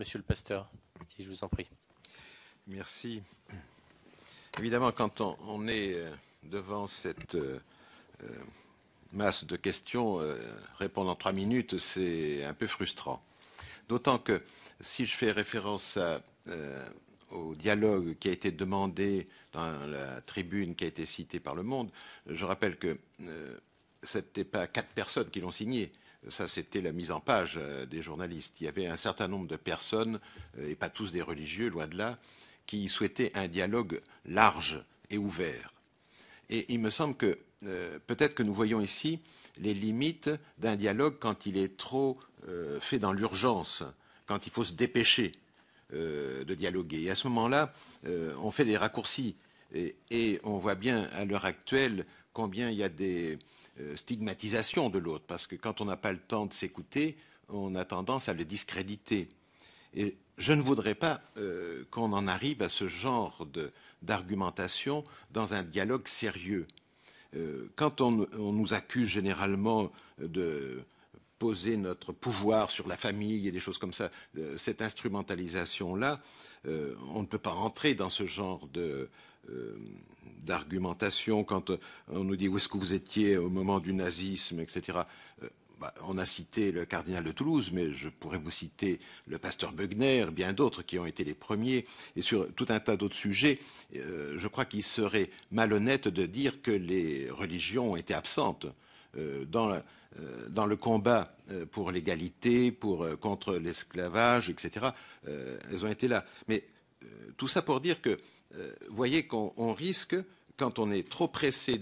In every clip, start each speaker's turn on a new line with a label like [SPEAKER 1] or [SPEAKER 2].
[SPEAKER 1] Monsieur le pasteur, si je vous en prie. Merci. Évidemment, quand on, est euh, devant cette euh, euh, masse de questions, répondre en trois minutes, c'est un peu frustrant. D'autant que si je fais référence au dialogue qui a été demandé dans la tribune qui a été citée par Le Monde, je rappelle que n'était pas quatre personnes qui l'ont signé. Ça, c'était la mise en page euh, des journalistes. Il y avait un certain nombre de personnes, euh, et pas tous des religieux, loin de là, qui souhaitaient un dialogue large et ouvert. Et il me semble que euh, peut-être que nous voyons ici les limites d'un dialogue quand il est trop fait dans l'urgence, quand il faut se dépêcher de dialoguer. Et à ce moment-là, on fait des raccourcis. Et, et, on voit bien à l'heure actuelle combien il y a des, euh, stigmatisation de l'autre, parce que quand on n'a pas le temps de s'écouter, on a tendance à le discréditer. Et je ne voudrais pas euh, qu'on en arrive à ce genre d'argumentation dans un dialogue sérieux. Euh, quand on, nous accuse généralement de poser notre pouvoir sur la famille et des choses comme ça, cette instrumentalisation-là, on ne peut pas entrer dans ce genre de, d'argumentation quand euh, on nous dit où est-ce que vous étiez au moment du nazisme, etc. Euh, bah, on a cité le cardinal de Toulouse, mais je pourrais vous citer le pasteur Bugner, bien d'autres qui ont été les premiers, et sur tout un tas d'autres sujets, euh, je crois qu'il serait malhonnête de dire que les religions ont été absentes dans, dans, le combat pour l'égalité, pour, contre l'esclavage, etc. elles ont été là. Mais tout ça pour dire que euh, voyez qu'on risque, quand on est trop pressé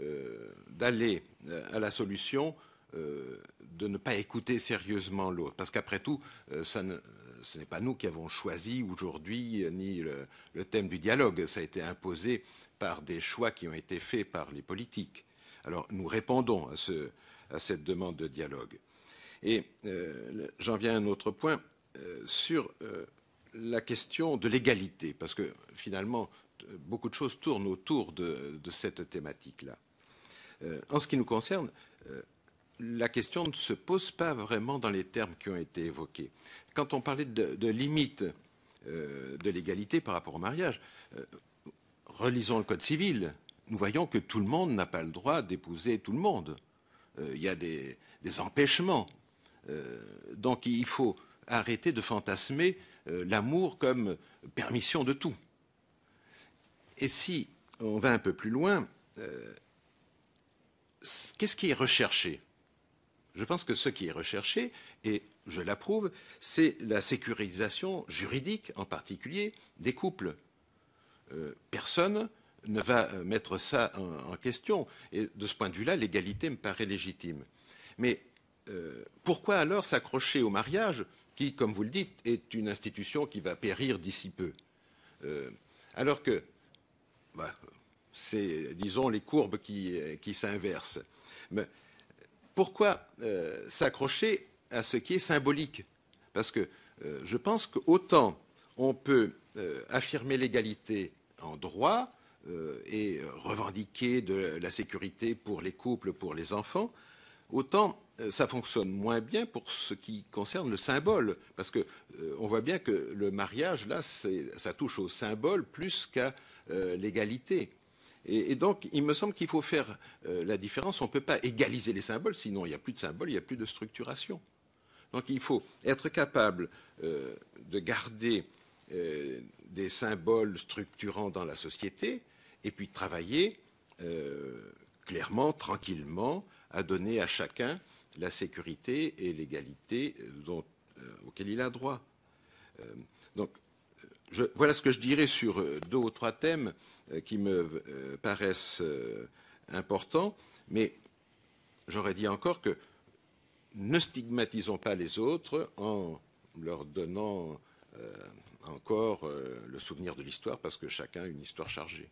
[SPEAKER 1] euh, d'aller euh, à la solution, de ne pas écouter sérieusement l'autre. Parce qu'après tout, ce n'est pas nous qui avons choisi aujourd'hui ni le, thème du dialogue. Ça a été imposé par des choix qui ont été faits par les politiques. Alors nous répondons à, ce, à cette demande de dialogue. Et j'en viens à un autre point sur la question de l'égalité, parce que finalement, beaucoup de choses tournent autour de, cette thématique-là. Euh, en ce qui nous concerne, euh, la question ne se pose pas vraiment dans les termes qui ont été évoqués. Quand on parlait de, de limite euh, de l'égalité par rapport au mariage, relisons le Code civil. Nous voyons que tout le monde n'a pas le droit d'épouser tout le monde. Il y a des, des empêchements. donc il faut arrêter de fantasmer euh, l'amour comme permission de tout. Et si on va un peu plus loin, euh, qu'est-ce qui est recherché Je pense que ce qui est recherché, et je l'approuve, c'est la sécurisation juridique en particulier des couples. Euh, personne ne va mettre ça en, question. Et de ce point de vue-là, l'égalité me paraît légitime. Mais pourquoi alors s'accrocher au mariage qui, comme vous le dites, est une institution qui va périr d'ici peu. Euh, alors que, bah, c'est, disons, les courbes qui, euh, s'inversent. Mais pourquoi euh, s'accrocher à ce qui est symbolique Parce que je pense qu'autant on peut affirmer l'égalité en droit et revendiquer de la sécurité pour les couples, pour les enfants, Autant euh, ça fonctionne moins bien pour ce qui concerne le symbole, parce qu'on euh, voit bien que le mariage, là, ça touche au symbole plus qu'à euh, l'égalité. Et, donc, il me semble qu'il faut faire la différence. On ne peut pas égaliser les symboles, sinon il n'y a plus de symboles, il n'y a plus de structuration. Donc, il faut être capable de garder des symboles structurants dans la société, et puis travailler clairement, tranquillement, à donner à chacun la sécurité et l'égalité euh, dont, euh, auxquelles il a droit. Euh, donc, voilà ce que je dirais sur deux ou trois thèmes qui me paraissent importants, mais j'aurais dit encore que ne stigmatisons pas les autres en leur donnant encore le souvenir de l'histoire, parce que chacun a une histoire chargée.